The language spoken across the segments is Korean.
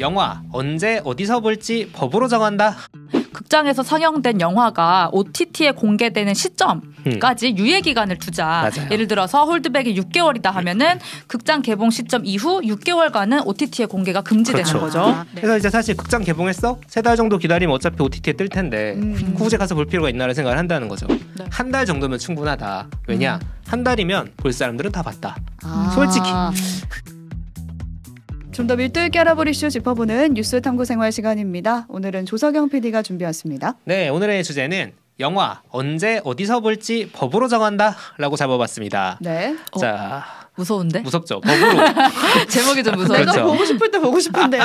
영화 언제 어디서 볼지 법으로 정한다. 극장에서 상영된 영화가 OTT에 공개되는 시점까지 음. 유예 기간을 두자. 맞아요. 예를 들어서 홀드백이 6개월이다 하면은 극장 개봉 시점 이후 6개월간은 OTT에 공개가 금지되는 그렇죠. 거죠. 아, 네. 그래서 이제 사실 극장 개봉했어? 세 달 정도 기다리면 어차피 OTT에 뜰 텐데 음. 구제 가서 볼 필요가 있나라는 생각을 한다는 거죠. 네. 한달 정도면 충분하다. 왜냐? 음. 한 달이면 볼 사람들은 다 봤다. 아. 솔직히. 좀더 밀도 있게 알아버리 슈 짚어보는 뉴스 탐구 생활 시간입니다. 오늘은 조석영 PD가 준비했습니다. 네, 오늘의 주제는 영화 언제 어디서 볼지 법으로 정한다라고 잡아봤습니다. 네. 자, 어, 무서운데? 무섭죠. 법으로. 제목이 좀 무서워. 내가 그렇죠. 보고 싶을 때 보고 싶은데요.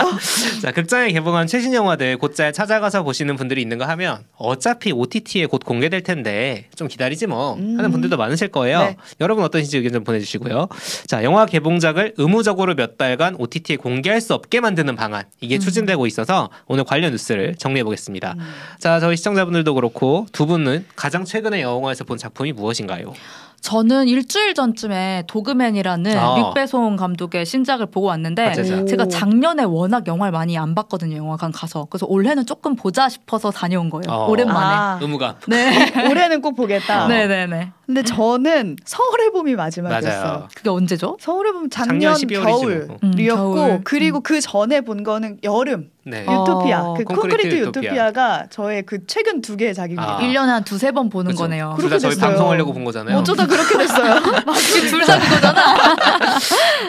자, 극장에 개봉한 최신 영화들 곧 잘 찾아가서 보시는 분들이 있는가 하면 어차피 OTT에 곧 공개될 텐데 좀 기다리지 뭐 음. 하는 분들도 많으실 거예요. 네. 여러분 어떠신지 의견 좀 보내주시고요. 자, 영화 개봉작을 의무적으로 몇 달간 OTT에 공개할 수 없게 만드는 방안 이게 음. 추진되고 있어서 오늘 관련 뉴스를 정리해 보겠습니다. 음. 자, 저희 시청자분들도 그렇고 두 분은 가장 최근에 영화에서 본 작품이 무엇인가요? 저는 일주일 전쯤에 도그맨이라는 아. 릭배송 감독의 신작을 보고 왔는데 아 제가 작년에 워낙 영화를 많이 안 봤거든요 영화관 가서 그래서 올해는 조금 보자 싶어서 다녀온 거예요 어. 오랜만에 아. 의무감 네 올해는 꼭 보겠다 네네네 네, 네. 근데 음. 저는 서울의 봄이 마지막이었어요. 그게 언제죠? 서울의 봄 작년, 작년 겨울이었고 음. 겨울. 그리고 음. 그 전에 본 거는 여름 네. 유토피아 어. 그 콘크리트, 콘크리트 유토피아. 가 저의 그 최근 두 개의 작입니다. 아. 1년에 한 두 세 번 보는 그쵸. 그렇죠. 거네요. 그렇 저희 방송하려고 본 거잖아요. 어쩌다 그렇게 됐어요. 마치 둘다 그거잖아.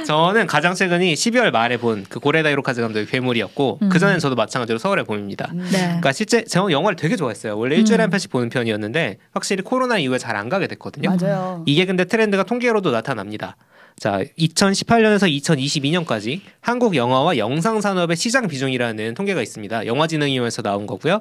저는 가장 최근이 12월 말에 본 그 고레다 히로카즈 감독의 괴물이었고 음. 그전엔 저도 마찬가지로 서울의 봄입니다. 음. 네. 그러니까 실제 제가 영화를 되게 좋아했어요. 원래 일주일에 음. 한 편씩 보는 편이었는데 확실히 코로나 이후에 잘 안 가게 됐거든요. 거거든요. 맞아요. 이게 근데 트렌드가 통계로도 나타납니다. 자, 2018년에서 2022년까지 한국 영화와 영상 산업의 시장 비중이라는 통계가 있습니다. 영화진흥위원회에서 나온 거고요.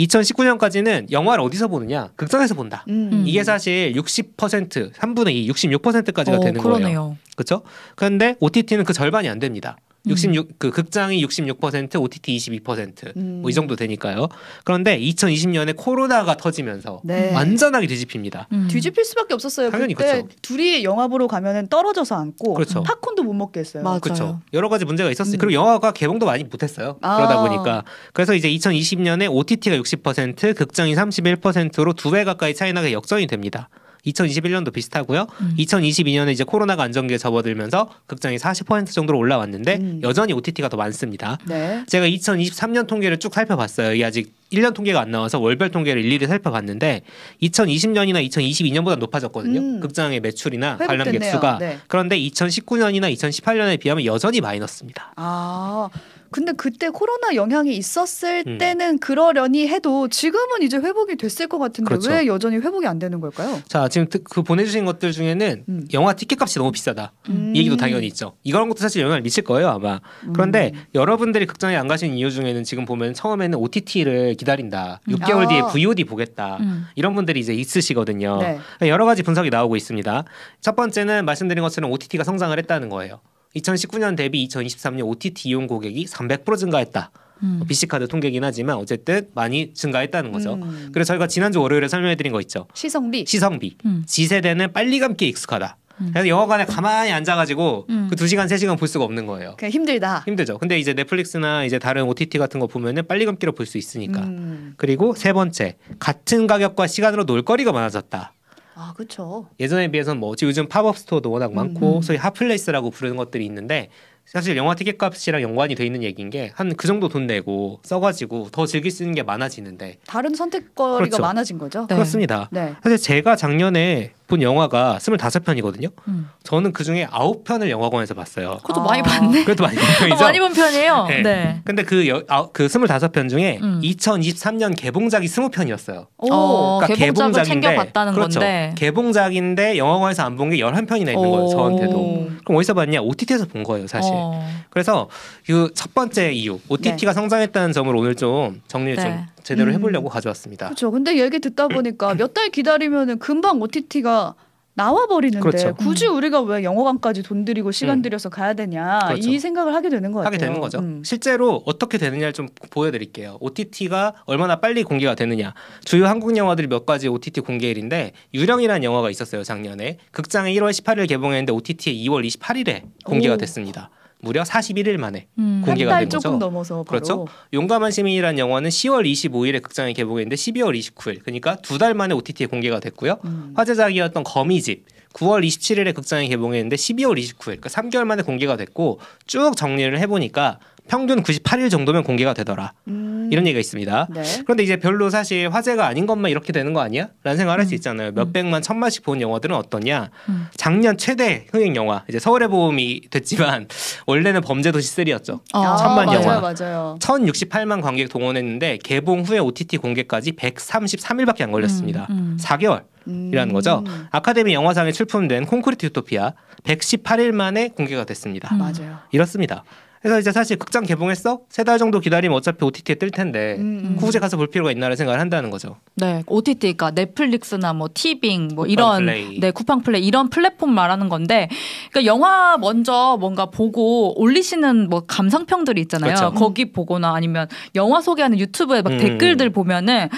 2019년까지는 영화를 어디서 보느냐? 극장에서 본다. 음. 음. 이게 사실 60% 3분의 2, 66%까지가 어, 되는 그러네요. 거예요. 그렇죠? 그런데 OTT는 그 절반이 안 됩니다. 66, 음. 그 극장이 66%, OTT 22%, 음. 뭐이 정도 되니까요. 그런데 2020년에 코로나가 터지면서 네. 완전하게 뒤집힙니다. 음. 뒤집힐 수밖에 없었어요. 당연히 그때 그렇죠. 둘이 영화 보러 가면은 떨어져서 앉고 그렇죠. 팝콘도 못 먹게 했어요. 맞아요. 그렇죠. 여러 가지 문제가 있었어요. 음. 그리고 영화가 개봉도 많이 못 했어요. 아. 그러다 보니까. 그래서 이제 2020년에 OTT가 60%, 극장이 31%로 두 배 가까이 차이나게 역전이 됩니다. 2021년도 비슷하고요. 음. 2022년에 이제 코로나가 안정기에 접어들면서 극장이 40% 정도로 올라왔는데 음. 여전히 OTT가 더 많습니다. 네. 제가 2023년 통계를 쭉 살펴봤어요. 이 아직 1년 통계가 안 나와서 월별 통계를 일일이 살펴봤는데 2020년이나 2022년보다 높아졌거든요. 음. 극장의 매출이나 관람 객수가. 네. 그런데 2019년이나 2018년에 비하면 여전히 마이너스입니다. 아, 근데 그때 코로나 영향이 있었을 음. 때는 그러려니 해도 지금은 이제 회복이 됐을 것 같은데 그렇죠. 왜 여전히 회복이 안 되는 걸까요? 자 지금 그 보내주신 것들 중에는 음. 영화 티켓값이 너무 비싸다 음. 이 얘기도 당연히 있죠. 이런 것도 사실 영향을 미칠 거예요 아마. 음. 그런데 여러분들이 극장에 안 가신 이유 중에는 지금 보면 처음에는 OTT를 기다린다, 6개월 아. 뒤에 VOD 보겠다 음. 이런 분들이 이제 있으시거든요. 네. 그러니까 여러 가지 분석이 나오고 있습니다. 첫 번째는 말씀드린 것처럼 OTT가 성장을 했다는 거예요. 2019년 대비 2023년 OTT 이용 고객이 300% 증가했다. 음. BC카드 뭐 통계긴 하지만 어쨌든 많이 증가했다는 거죠. 음. 그래서 저희가 지난주 월요일에 설명해드린 거 있죠. 시성비. 시성비. 음. 지세대는 빨리 감기 익숙하다. 음. 그래서 영화관에 가만히 앉아가지고 음. 그두 시간 세 시간 볼 수가 없는 거예요. 그냥 힘들다. 힘들죠. 근데 이제 넷플릭스나 이제 다른 OTT 같은 거 보면은 빨리 감기로 볼 수 있으니까. 음. 그리고 세 번째 같은 가격과 시간으로 놀거리가 많아졌다. 아, 그렇죠. 예전에 비해서는 뭐지 요즘 팝업 스토어도 워낙 음, 많고 음. 소위 핫플레이스라고 부르는 것들이 있는데 사실 영화 티켓 값이랑 연관이 돼 있는 얘기인 게 한 그 정도 돈 내고 써가지고 더 즐길 수 있는 게 많아지는데 다른 선택거리가 그렇죠. 많아진 거죠. 네. 그렇습니다. 네. 사실 제가 작년에 본 영화가 2 5 편이거든요. 음. 저는 그 중에 아 편을 영화관에서 봤어요. 그것도 아. 많이 봤네. 그것도 많이 본 편이죠. 많이 본 편이에요. 네. 네. 근데 그그 아, 그 스물다섯 편 중에 음. 2023년 개봉작이 스무 편이었어요. 오, 그러니까 개봉작을 챙겨봤다는 그렇죠. 건데. 개봉작인데 영화관에서 안 본 게 열한 편이나 있는 거예요. 저한테도. 그럼 어디서 봤냐? OTT에서 본 거예요, 사실. 어. 그래서 그 첫 번째 이유, OTT가 네. 성장했다는 점을 오늘 좀 정리를 네. 좀 제대로 음. 해보려고 가져왔습니다. 그렇죠. 근데 얘기 듣다 보니까 몇 달 기다리면은 금방 OTT가 나와버리는데 그렇죠. 음. 굳이 우리가 왜 영어관까지 돈 들이고 시간 음. 들여서 가야 되냐 그렇죠. 이 생각을 하게 되는 거예요. 하게 되는 거죠. 음. 실제로 어떻게 되느냐좀 보여드릴게요. OTT가 얼마나 빨리 공개가 되느냐. 주요 한국 영화들이 몇 가지 OTT 공개일인데 유령이라는 영화가 있었어요 작년에 극장에 1월 18일 개봉했는데 OTT에 2월 28일에 공개가 오. 됐습니다. 무려 41일 만에 음, 공개가 된 거죠. 조금 넘어서 바로. 그렇죠. 용감한 시민이란 영화는 10월 25일에 극장에 개봉했는데 12월 29일 그러니까 두 달 만에 OTT에 공개가 됐고요. 음. 화제작이었던 거미집 9월 27일에 극장에 개봉했는데 12월 29일 그러니까 3개월 만에 공개가 됐고 쭉 정리를 해보니까 평균 98일 정도면 공개가 되더라. 음. 음. 이런 얘기가 있습니다. 네. 그런데 이제 별로 사실 화제가 아닌 것만 이렇게 되는 거 아니야? 라는 생각을 할수 음. 있잖아요. 몇백만, 음. 천만씩 본 영화들은 어떠냐? 음. 작년 최대 흥행 영화, 이제 서울의 보험이 됐지만 원래는 범죄도시 3였죠. 아, 천만 아, 영화. 맞아요, 맞아요. 1068만 관객 동원했는데 개봉 후에 OTT 공개까지 133일밖에 안 걸렸습니다. 음, 음. 4개월. 이라는 거죠. 음. 아카데미 영화상에 출품된 콘크리트 유토피아 118일 만에 공개가 됐습니다. 맞아요. 이렇습니다. 그래서 이제 사실 극장 개봉했어 세 달 정도 기다리면 어차피 OTT에 뜰 텐데 음, 음. 구구 가서 볼 필요가 있나라는 생각을 한다는 거죠. 네, OTT 그러니까 넷플릭스나 뭐 티빙 뭐 이런 플레이. 네 쿠팡 플레이 이런 플랫폼 말하는 건데 그러니까 영화 먼저 뭔가 보고 올리시는 뭐 감상평들이 있잖아요. 그렇죠. 거기 보거나 아니면 영화 소개하는 유튜브에 막 음, 음, 음. 댓글들 보면은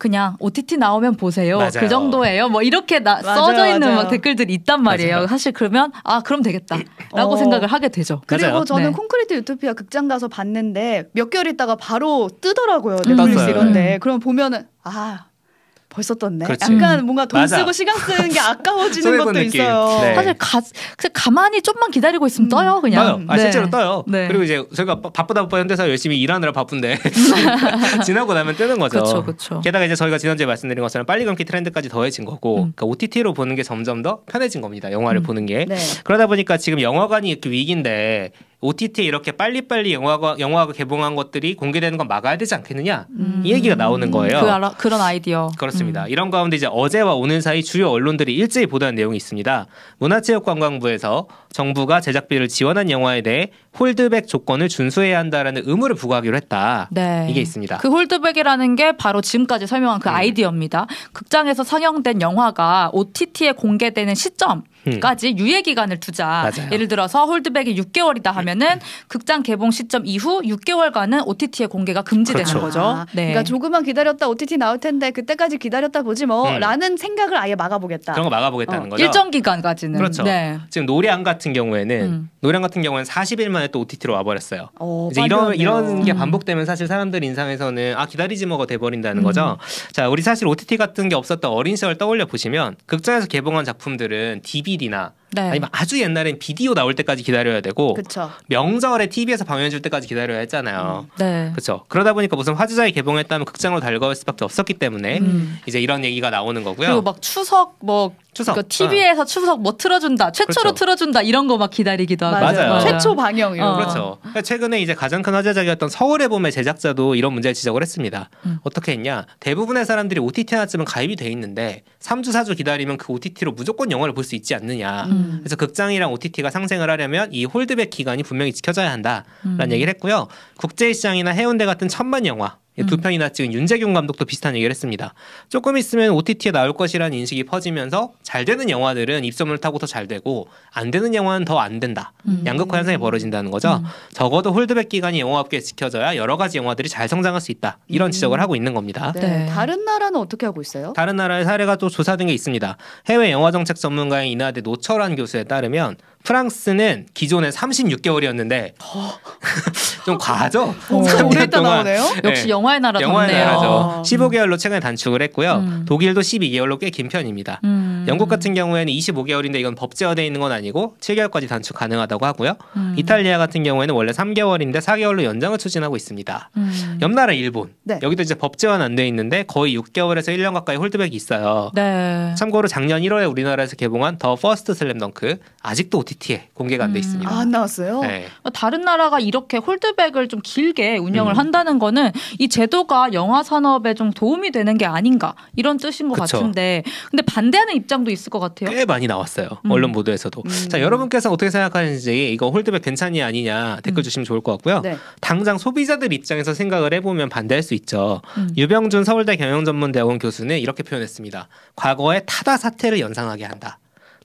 그냥 OTT 나오면 보세요. 그 맞아요. 그 정도예요. 뭐 이렇게 나, 맞아요, 써져 있는 막 댓글들이 있단 말이에요. 사실 그러면 아 그럼 되겠다라고 어. 생각을 하게 되죠. 그리고 저는 네. 콘크리트 유토피아 극장 가서 봤는데 몇 개월 있다가 바로 뜨더라고요. 음. 넷플릭스 음. 이런데 음. 그럼 보면은 아 벌써 떴네. 그렇지. 약간 음. 뭔가 돈 맞아. 쓰고 시간 쓰는 게 아까워지는 것도 느낌. 있어요. 네. 사실 가, 가만히 좀만 기다리고 있으면 음. 떠요, 그냥. 떠요. 아, 네. 실제로 떠요. 네. 그리고 이제 저희가 바쁘다 보다 현대사 열심히 일하느라 바쁜데 지나고 나면 뜨는 거죠. 그쵸, 그 게다가 이제 저희가 지난주에 말씀드린 것처럼 빨리 감기 트렌드까지 더해진 거고 음. 그러니까 OTT로 보는 게 점점 더 편해진 겁니다. 영화를 음. 보는 게. 네. 그러다 보니까 지금 영화관이 이렇게 위기인데 OTT 이렇게 빨리빨리 영화가 영화가 개봉한 것들이 공개되는 건 막아야 되지 않겠느냐 음. 이 얘기가 나오는 거예요. 그, 런 아이디어. 그렇습니다. 음. 이런 가운데 이제 어제와 오늘 사이 주요 언론들이 일제히 보도한 내용이 있습니다. 문화체육관광부에서 정부가 제작비를 지원한 영화에 대해 홀드백 조건을 준수해야 한다라는 의무를 부과하기로 했다. 네. 이게 있습니다. 그 홀드백이라는 게 바로 지금까지 설명한 그 음. 아이디어입니다. 극장에서 상영된 영화가 OTT에 공개되는 시점 까지 유예 기간을 두자. 맞아요. 예를 들어서 홀드백이 6개월이다 하면은 극장 개봉 시점 이후 6개월간은 OTT의 공개가 금지되는 그렇죠. 거죠. 아, 네. 그러니까 조금만 기다렸다 OTT 나올 텐데 그때까지 기다렸다 보지 뭐라는 음. 생각을 아예 막아보겠다. 그런 거 막아보겠다는 어. 거죠. 일정 기간까지는. 그렇죠. 네. 지금 노량 같은 경우에는 음. 노량 같은 경우는 40일 만에 또 OTT로 와버렸어요. 오, 어, 이제 이런 이런 게 음. 반복되면 사실 사람들 인상에서는 아 기다리지 뭐가 돼버린다는 음. 거죠. 자 우리 사실 OTT 같은 게 없었던 어린 시절 떠올려 보시면 극장에서 개봉한 작품들은 DV DVD나 네. 아니면 아주 옛날엔 비디오 나올 때까지 기다려야 되고 그쵸. 명절에 TV에서 방영해줄 때까지 기다려야 했잖아요. 음. 네. 그렇죠. 그러다 보니까 무슨 화주작이 개봉했다면 극장으로 달려갈 수밖에 없었기 때문에 음. 이제 이런 얘기가 나오는 거고요. 그리고 막 추석 뭐 추석. 그러니까 TV에서 어. 네. 추석 뭐 틀어준다, 최초로 그렇죠. 틀어준다 이런 거 막 기다리기도 하고. 맞아요. 맞아요. 어. 최초 방영 이런. 어. 그렇죠. 그러니까 최근에 이제 가장 큰 화제작이었던 서울의 봄의 제작자도 이런 문제를 지적을 했습니다. 음. 어떻게 했냐? 대부분의 사람들이 OTT 하나쯤은 가입이 돼 있는데 3주 4주 기다리면 그 OTT로 무조건 영화를 볼 수 있지 않느냐. 음. 그래서 극장이랑 OTT가 상생을 하려면 이 홀드백 기간이 분명히 지켜져야 한다라는 음. 얘기를 했고요. 국제 시장이나 해운대 같은 천만 영화 예, 음. 두 편이나 찍은 윤재균 감독도 비슷한 얘기를 했습니다. 조금 있으면 OTT에 나올 것이라는 인식이 퍼지면서 잘 되는 영화들은 입소문을 타고 더 잘 되고 안 되는 영화는 더 안 된다. 음. 양극화 현상이 벌어진다는 거죠. 음. 적어도 홀드백 기간이 영화업계에 지켜져야 여러 가지 영화들이 잘 성장할 수 있다. 이런 음. 지적을 하고 있는 겁니다. 네. 네. 다른 나라는 어떻게 하고 있어요? 다른 나라의 사례가 또 조사된 게 있습니다. 해외 영화 정책 전문가인 이나대 노철환 교수에 따르면 프랑스는 기존에 36개월이었는데 좀 과하죠. 3년 어. 어, 동안 네, 역시 영화의 나라 영화네요 15개월로 아. 최근에 단축을 했고요. 음. 독일도 12개월로 꽤 긴 편입니다. 음. 영국 같은 경우에는 25개월인데 이건 법제화돼 있는 건 아니고 7개월까지 단축 가능하다고 하고요. 음. 이탈리아 같은 경우에는 원래 3개월인데 4개월로 연장을 추진하고 있습니다. 음. 옆나라 일본 네. 여기도 이제 법제화는 안 돼 있는데 거의 6개월에서 1년 가까이 홀드백이 있어요. 네. 참고로 작년 1월에 우리나라에서 개봉한 더 퍼스트 슬램덩크 아직도 OTT에 공개가 안돼 음. 있습니다. 음, 안 나왔어요? 네. 뭐 다른 나라가 이렇게 홀드백을 좀 길게 운영을 음. 한다는 거는 이 제도가 영화 산업에 좀 도움이 되는 게 아닌가 이런 뜻인 것 그쵸. 같은데 근데 반대하는 입장도 있을 것 같아요. 꽤 많이 나왔어요. 음. 언론 보도에서도. 음. 자 여러분께서 어떻게 생각하는지 이거 홀드백 괜찮이 아니냐 댓글 음. 주시면 좋을 것 같고요. 네. 당장 소비자들 입장에서 생각을 해보면 반대할 수 있죠. 유병준 서울대 경영전문대학원 교수는 이렇게 표현했습니다. 과거의 타다 사태를 연상하게 한다.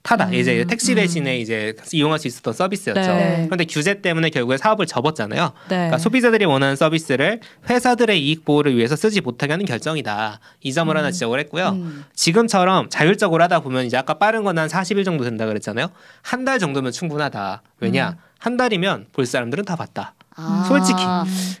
타다 음. 이제 택시 음. 대신에 음. 이제 이용할 수 있었던 서비스였죠. 네. 그런데 규제 때문에 결국에 사업을 접었잖아요. 네. 그러니까 소비자들이 원하는 서비스를 회사들의 이익 보호를 위해서 쓰지 못하게 하는 결정이다. 이 점을 음. 하나 지적을 했고요. 음. 지금처럼 자율적으로 하다 보면 이제 아까 빠른 건 한 40일 정도 된다 그랬잖아요. 한 달 정도면 충분하다. 왜냐 음. 한 달이면 볼 사람들은 다 봤다. 아, 솔직히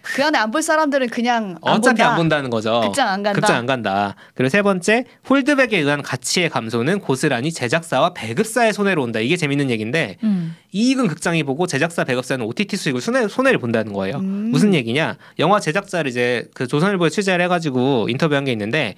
그 안에 안 볼 사람들은 그냥 안 어차피 본다. 안 본다는 거죠. 극장 안 간다. 극장 안 간다. 그리고 세 번째 홀드백에 의한 가치의 감소는 고스란히 제작사와 배급사의 손해로 온다. 이게 재밌는 얘기인데 음. 이익은 극장이 보고 제작사 배급사는 OTT 수익을 손해, 손해를 본다는 거예요. 음. 무슨 얘기냐? 영화 제작자를 이제 그 조선일보에 취재를 해가지고 인터뷰한 게 있는데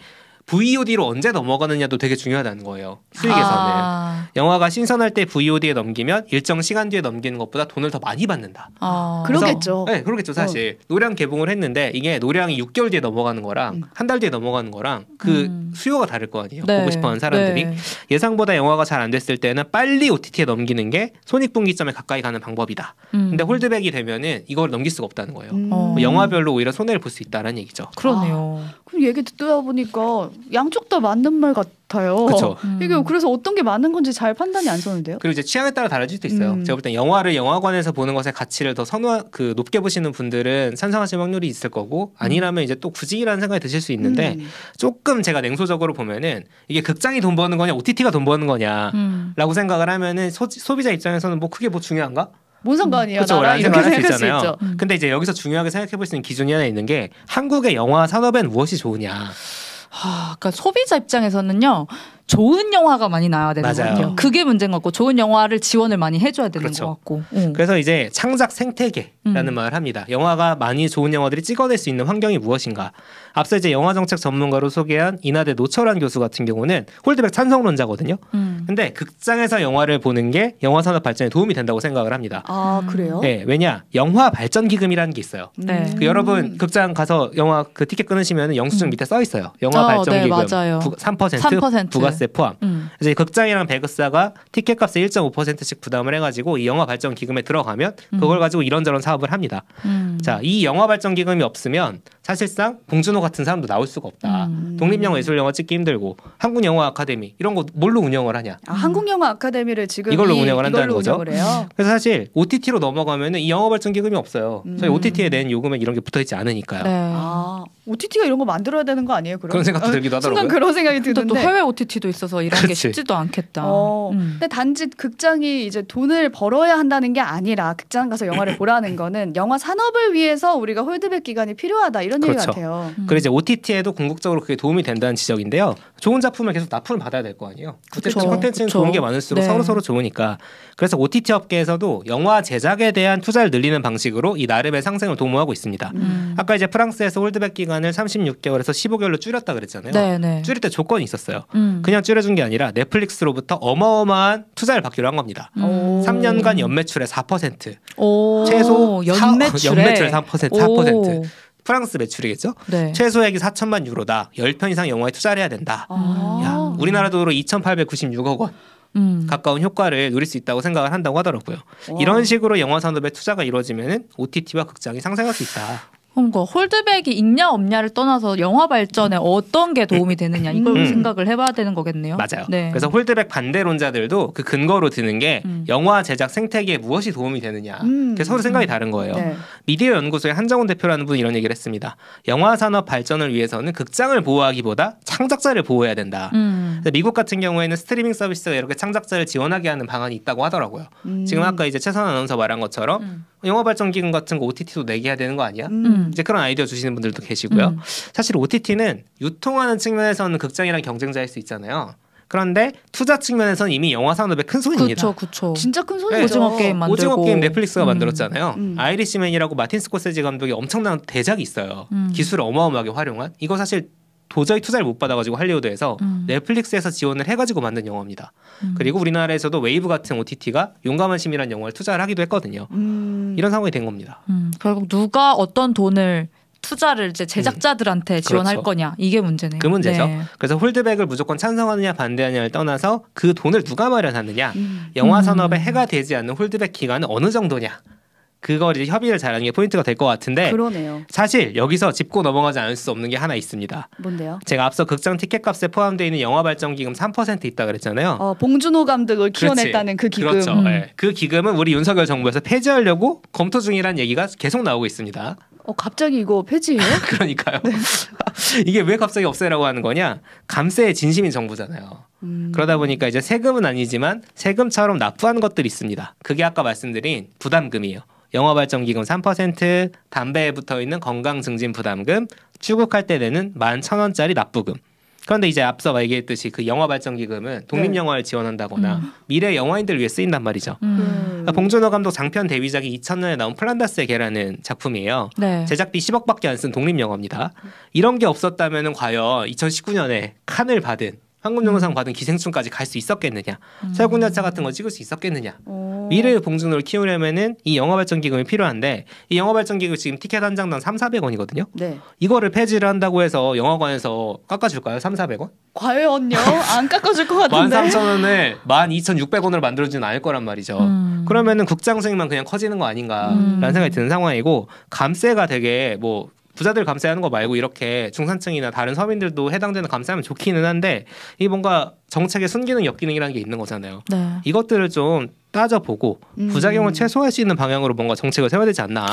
VOD로 언제 넘어가느냐도 되게 중요하다는 거예요. 수익 에서는 아. 영화가 신선할 때 VOD에 넘기면 일정 시간 뒤에 넘기는 것보다 돈을 더 많이 받는다. 아. 그래서, 그러겠죠. 네, 그러겠죠 어. 사실. 어. 노량 개봉을 했는데 이게 노량이 6개월 뒤에 넘어가는 거랑 음. 한달 뒤에 넘어가는 거랑 그 음. 수요가 다를 거 아니에요. 네. 보고 싶어하는 사람들이 네. 예상보다 영화가 잘 안 됐을 때는 빨리 OTT에 넘기는 게 손익분기점에 가까이 가는 방법이다. 음. 근데 홀드백이 되면은 이걸 넘길 수가 없다는 거예요. 뭐 영화별로 오히려 손해를 볼 수 있다는 얘기죠. 그러네요. 아. 그럼 얘기 듣다 보니까 양쪽 다 맞는 말 같아요. 그렇죠. 음. 이게 그래서 어떤 게 맞는 건지 잘 판단이 안 서는데요. 그리고 이제 취향에 따라 달라 수도 있어요. 음. 제가 볼 땐 영화를 영화관에서 보는 것의 가치를 더 선호 그 높게 보시는 분들은 찬성하실 확률이 있을 거고 음. 아니라면 이제 또 굳이라는 생각이 드실 수 있는데 음. 조금 제가 냉소적으로 보면은 이게 극장이 돈 버는 거냐 OTT가 돈 버는 거냐라고 음. 생각을 하면은 소, 소비자 입장에서 뭐 크게 뭐 중요한가? 뭔 상관이야? 그렇 나랑 이렇게 생각할 수 있잖아요. 수 음. 근데 이제 여기서 중요하게 생각해 볼 수 있는 기준이 하나 있는 게 한국의 영화 산업엔 무엇이 좋으냐. 하, 그러니까 소비자 입장에서는요. 좋은 영화가 많이 나와야 되는 맞아요. 것 같아요. 그게 문제인 것 같고 좋은 영화를 지원을 많이 해줘야 되는 그렇죠. 것 같고. 응. 그래서 이제 창작 생태계라는 음. 말을 합니다. 영화가 많이 좋은 영화들이 찍어낼 수 있는 환경이 무엇인가. 앞서 이제 영화 정책 전문가로 소개한 이나대 노철환 교수 같은 경우는 홀드백 찬성론자거든요. 음. 근데 극장에서 영화를 보는 게 영화 산업 발전에 도움이 된다고 생각을 합니다. 아 그래요? 네, 왜냐 영화 발전 기금이라는 게 있어요. 네. 그 여러분 극장 가서 영화 그 티켓 끊으시면 영수증 음. 밑에 써 있어요. 영화 어, 네, 발전 기금 맞 부, 3%, 3% 부가세 포함. 음. 이제 극장이랑 배급사가 티켓 값의 1.5%씩 부담을 해가지고 이 영화 발전 기금에 들어가면 그걸 음. 가지고 이런저런 사업을 합니다. 음. 자이 영화 발전 기금이 없으면 사실상 봉준호 같은 사람도 나올 수가 없다. 음. 독립영화 예술영화 찍기 힘들고 한국영화 아카데미 이런 거 뭘로 운영을 하냐? 아, 한국영화 아카데미를 지금 이걸로 이, 운영을 한다는 이걸로 거죠. 운영을 그래서 사실 OTT로 넘어가면은 이 영화 발전 기금이 없어요. 저희 음. OTT에 낸 요금에 이런 게 붙어 있지 않으니까요. 네. 아. OTT가 이런 거 만들어야 되는 거 아니에요? 그런, 그런 생각도 들기도 하더라고요. 순간 그런 생각이 드는데 또 해외 OTT도 있어서 이런 게 쉽지도 않겠다. 어, 음. 근데 단지 극장이 이제 돈을 벌어야 한다는 게 아니라 극장 가서 영화를 보라는 거는 영화 산업을 위해서 우리가 홀드백 기간이 필요하다 이런 그렇죠. 얘기 같아요. 음. 그래고 이제 OTT에도 궁극적으로 그게 도움이 된다는 지적인데요. 좋은 작품을 계속 납품을 받아야 될 거 아니에요. 그렇죠. 콘텐츠는 좋은 게 많을수록 네. 서로 서로 좋으니까. 그래서 OTT 업계에서도 영화 제작에 대한 투자를 늘리는 방식으로 이 나름의 상생을 도모하고 있습니다. 음. 아까 이제 프랑스에서 홀드백 기간 기간을 36개월에서 15개월로 줄였다 그랬잖아요. 네네. 네. 줄일 때 조건이 있었어요. 음. 그냥 줄여준 게 아니라 넷플릭스로부터 어마어마한 투자를 받기로 한 겁니다. 음. 오. 3년간 연매출의 4% 오. 최소 연매출의, 연 4%. 프랑스 매출이겠죠. 네. 최소액이 4천만 유로다. 10편 이상 영화에 투자를 해야 된다. 아. 야, 우리나라 돈으로 2,896억 원. 음. 가까운 효과를 누릴 수 있다고 생각을 한다고 하더라고요. 이런 식으로 영화 산업의 투자가 이루어지면 OTT와 극장이 상생할 수 있다. 그러니까 홀드백이 있냐 없냐를 떠나서 영화 발전에 어떤 게 도움이 되느냐 이걸 음. 생각을 해봐야 되는 거겠네요. 맞아요. 네. 그래서 홀드백 반대론자들도 그 근거로 드는 게 음. 영화 제작 생태계에 무엇이 도움이 되느냐. 음. 서로 생각이 다른 거예요. 네. 미디어 연구소의 한정훈 대표라는 분이 이런 얘기를 했습니다. 영화 산업 발전을 위해서는 극장을 보호하기보다 창작자를 보호해야 된다. 음. 미국 같은 경우에는 스트리밍 서비스가 이렇게 창작자를 지원하게 하는 방안이 있다고 하더라고요. 음. 지금 아까 이제 최선 아나운서 말한 것처럼 음. 영화 발전 기금 같은 거 OTT도 내게 해야 되는 거 아니야? 음. 음. 이제 그런 아이디어 주시는 분들도 계시고요. 음. 사실 OTT는 유통하는 측면에서는 극장이랑 경쟁자일 수 있잖아요. 그런데 투자 측면에서는 이미 영화 산업의 큰 손입니다. 그렇죠, 그렇죠. 진짜 큰 손이죠. 네, 오징어 게임 만들고 오징어 게임 넷플릭스가 음. 만들었잖아요. 음. 아이리시맨이라고 마틴 스코세지 감독이 엄청난 대작이 있어요. 음. 기술을 어마어마하게 활용한 이거 사실 도저히 투자를 못 받아가지고 할리우드에서 음. 넷플릭스에서 지원을 해가지고 만든 영화입니다. 음. 그리고 우리나라에서도 웨이브 같은 OTT가 용감한 심이라는 영화를 투자를 하기도 했거든요. 음. 이런 상황이 된 겁니다. 음. 결국 누가 어떤 돈을 투자를 이제 제작자들한테 음. 지원할 그렇죠. 거냐 이게 문제네요. 그 문제죠. 네. 그래서 홀드백을 무조건 찬성하느냐 반대하느냐를 떠나서 그 돈을 누가 마련하느냐, 음. 영화 산업에 해가 되지 않는 홀드백 기간은 어느 정도냐 그걸 이제 협의를 잘하는 게 포인트가 될 것 같은데 그러네요. 사실 여기서 짚고 넘어가지 않을 수 없는 게 하나 있습니다. 뭔데요? 제가 앞서 극장 티켓값에 포함되어 있는 영화 발전 기금 3% 있다 그랬잖아요. 어, 봉준호 감독을 키워냈다는 그렇지. 그 기금. 그렇죠. 음. 네. 그 기금은 우리 윤석열 정부에서 폐지하려고 검토 중이라는 얘기가 계속 나오고 있습니다. 어, 갑자기 이거 폐지예요? 그러니까요. 네. 이게 왜 갑자기 없애라고 하는 거냐? 감세의 진심인 정부잖아요. 음. 그러다 보니까 이제 세금은 아니지만 세금처럼 납부하는 것들이 있습니다. 그게 아까 말씀드린 부담금이에요. 영업발전기금 3%, 담배에 붙어 있는 건강증진 부담금, 출국할 때 내는 만0 원짜리 납부금. 그런데 이제 앞서 얘기했듯이 그 영화발전기금은 독립영화를 네. 지원한다거나 음. 미래 영화인들을 위해 쓰인단 말이죠. 음. 음. 그러니까 봉준호 감독 장편 데뷔작이 2000년에 나온 플란다스의 개라는 작품이에요. 네. 제작비 10억밖에 안 쓴 독립영화입니다. 이런 게 없었다면 과연 2019년에 칸을 받은 황금종려상 음. 받은 기생충까지 갈 수 있었겠느냐 음. 철군열차 같은 거 찍을 수 있었겠느냐 오. 미래의 봉준호를 키우려면은 이 영화발전기금이 필요한데 이 영화발전기금 지금 티켓 한 장당 3, 400원이거든요 네. 이거를 폐지를 한다고 해서 영화관에서 깎아줄까요? 3, 400원? 과연요? 안 깎아줄 것 같은데 13,000원을 12,600원으로 만들어지진 않을 거란 말이죠 음. 그러면은 국장 수익만 그냥 커지는 거 아닌가라는 음. 생각이 드는 상황이고 감세가 되게 뭐 부자들 감싸 하는 거 말고 이렇게 중산층이나 다른 서민들도 해당되는 감하면 좋기는 한데 이 뭔가 정책의 순기능 역기능이라는 게 있는 거잖아요. 네. 이것들을 좀 따져보고 음. 부작용을 음. 최소화할 수 있는 방향으로 뭔가 정책을 세워야 되지 않나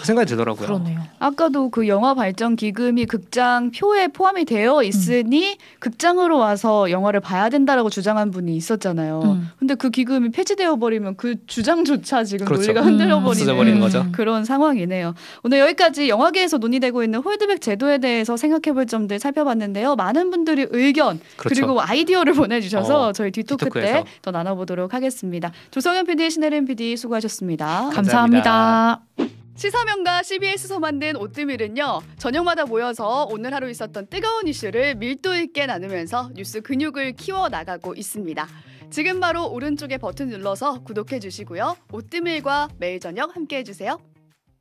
그 생각이 들더라고요. 그러네요. 아까도 그 영화 발전 기금이 극장 표에 포함이 되어 있으니 음. 극장으로 와서 영화를 봐야 된다라고 주장한 분이 있었잖아요. 음. 근데 그 기금이 폐지되어 버리면 그 주장조차 지금 그렇죠. 논리가 음. 흔들려 버리는 음. 그런 상황이네요. 오늘 여기까지 영화계에서 논의되고 있는 홀드백 제도에 대해서 생각해 볼 점들 살펴봤는데요. 많은 분들이 의견 그렇죠. 그리고 아이디어를 어, 보내 주셔서 어, 저희 뒤토크 때 더 나눠 보도록 하겠습니다. 조성현 PD, 신혜림 PD 수고하셨습니다 감사합니다. 감사합니다. 시사명가 CBS에서 만든 오뜨밀은요 저녁마다 모여서 오늘 하루 있었던 뜨거운 이슈를 밀도 있게 나누면서 뉴스 근육을 키워 나가고 있습니다. 지금 바로 오른쪽에 버튼 눌러서 구독해 주시고요 오뜨밀과 매일 저녁 함께 해주세요.